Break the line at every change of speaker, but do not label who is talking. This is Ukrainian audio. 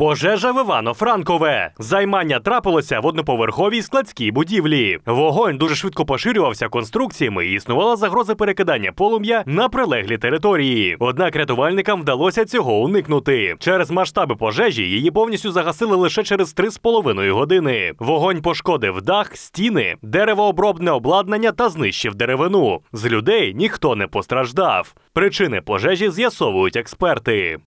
Пожежа в Івано-Франкове. Займання трапилося в одноповерховій складській будівлі. Вогонь дуже швидко поширювався конструкціями і існувала загроза перекидання полум'я на прилеглі території. Однак рятувальникам вдалося цього уникнути. Через масштаби пожежі її повністю загасили лише через 3,5 години. Вогонь пошкодив дах, стіни, деревообробне обладнання та знищив деревину. З людей ніхто не постраждав. Причини пожежі з'ясовують експерти.